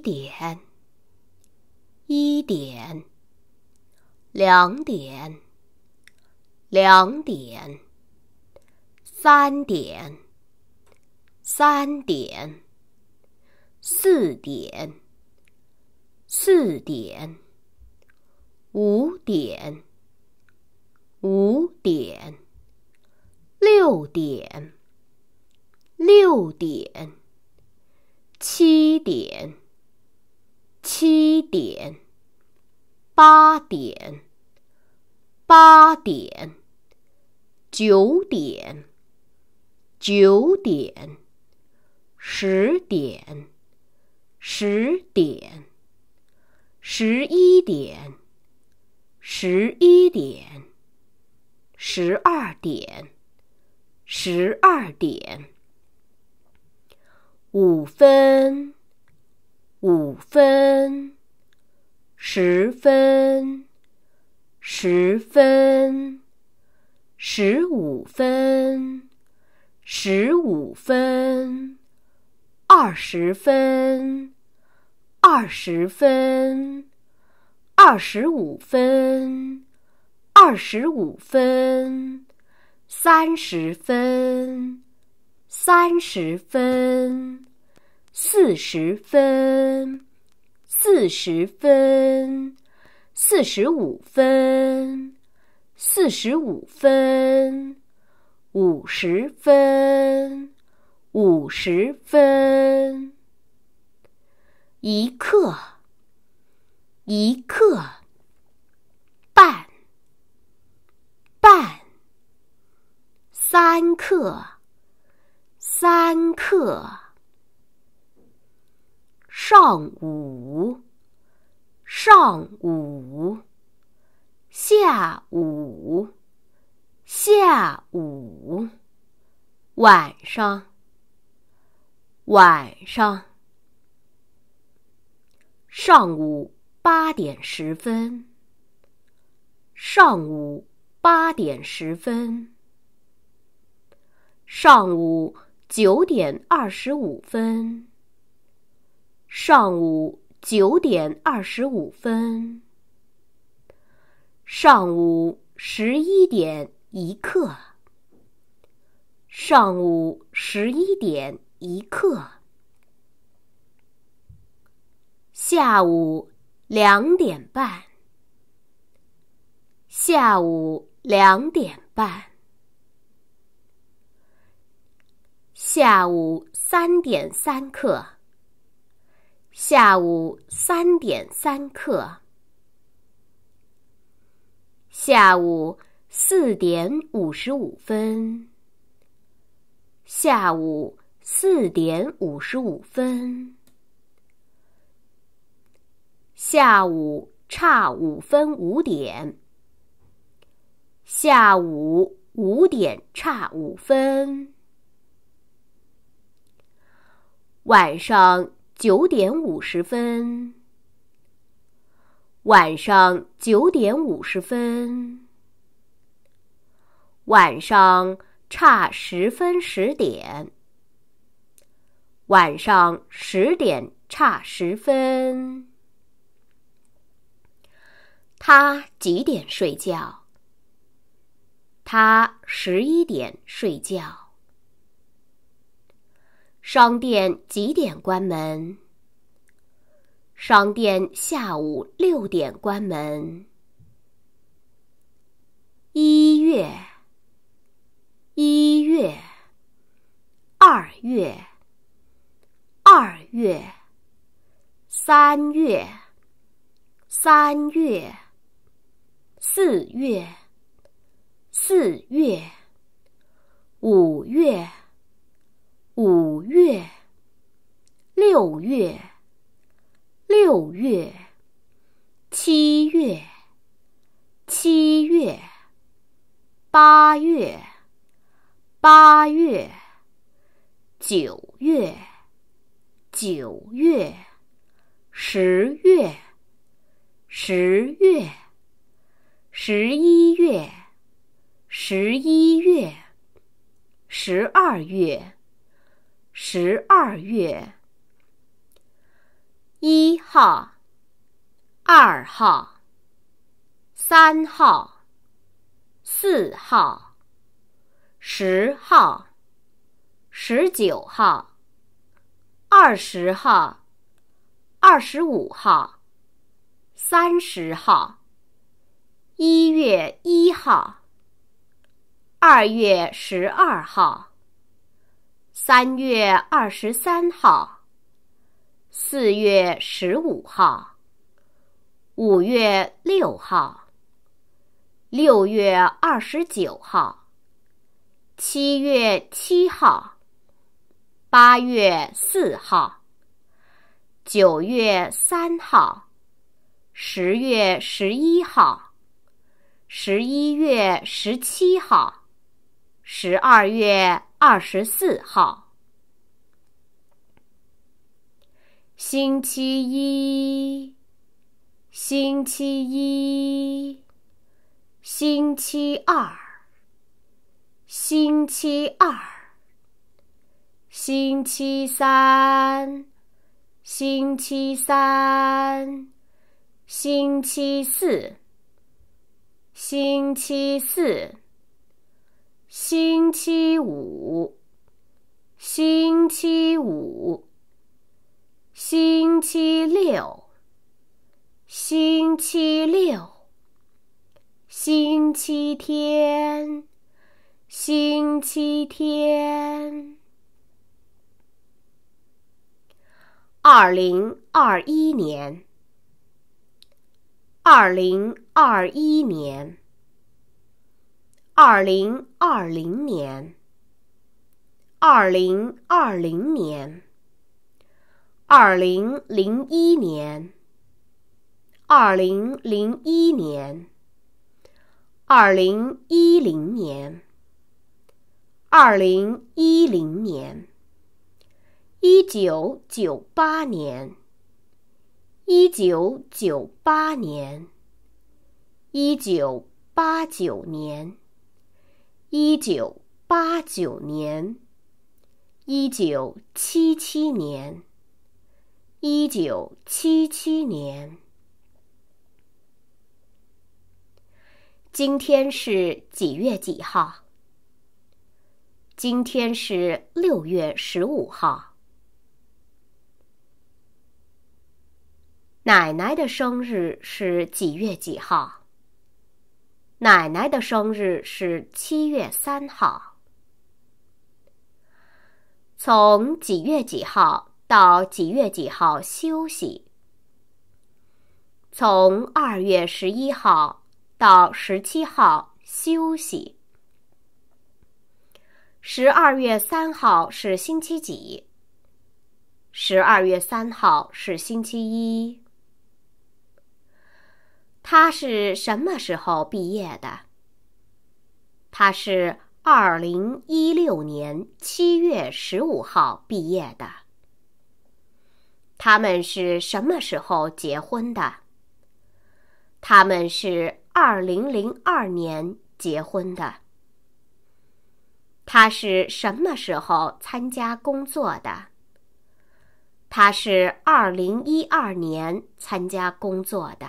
点，一点，两点，两点，三点，三点，四点，四点，五点，五点，六点，六点，七点。点，八点，八点，九点，九点，十点，十点，十一点，十一点，十二点，十二点，五分，五分。十分，十分，十五分，十五分，二十分，二十分，二十五分，二十五分，三十分，三十分，四十分。四十分，四十五分，四十五分，五十分，五十分，一刻，一刻半，半三刻，三刻。上午，上午，下午，下午，晚上，晚上。上午八点十分，上午八点十分，上午九点二十五分。上午九点二十五分，上午十一点一刻，上午十一点一刻，下午两点半，下午两点半，下午三点三刻。下午三点三刻，下午四点五十五分，下午四点五十五分，下午差五分五点，下午五点差五分，晚上。九点五十分，晚上九点五十分，晚上差十分十点，晚上十点差十分。他几点睡觉？他十一点睡觉。商店几点关门？商店下午六点关门。一月，一月，二月，二月，三月，三月，四月，四月，五月。九月，九月，十月，十月，十一月，十一月，十二月，十二月，一号，二号，三号，四号，十号。十九号，二十号，二十五号，三十号，一月一号，二月十二号，三月二十三号，四月十五号，五月六号，六月二十九号，七月七号。八月四号，九月三号，十月十一号，十一月十七号，十二月二十四号。星期一，星期一，星期二，星期二。星期三，星期三，星期四，星期四，星期五，星期五，星期六，星期六，星期天，星期天。二零二一年，二零二一年，二零二零年，二零二零年，二零零一年，二零零一年，二零一零年，二零一零年。一九九八年，一九九八年，一九八九年，一九八九年，一九七七年，一九七七年。今天是几月几号？今天是六月十五号。奶奶的生日是几月几号？奶奶的生日是七月三号。从几月几号到几月几号休息？从二月十一号到十七号休息。十二月三号是星期几？十二月三号是星期一。他是什么时候毕业的？他是二零一六年七月十五号毕业的。他们是什么时候结婚的？他们是二零零二年结婚的。他是什么时候参加工作的？他是二零一二年参加工作的。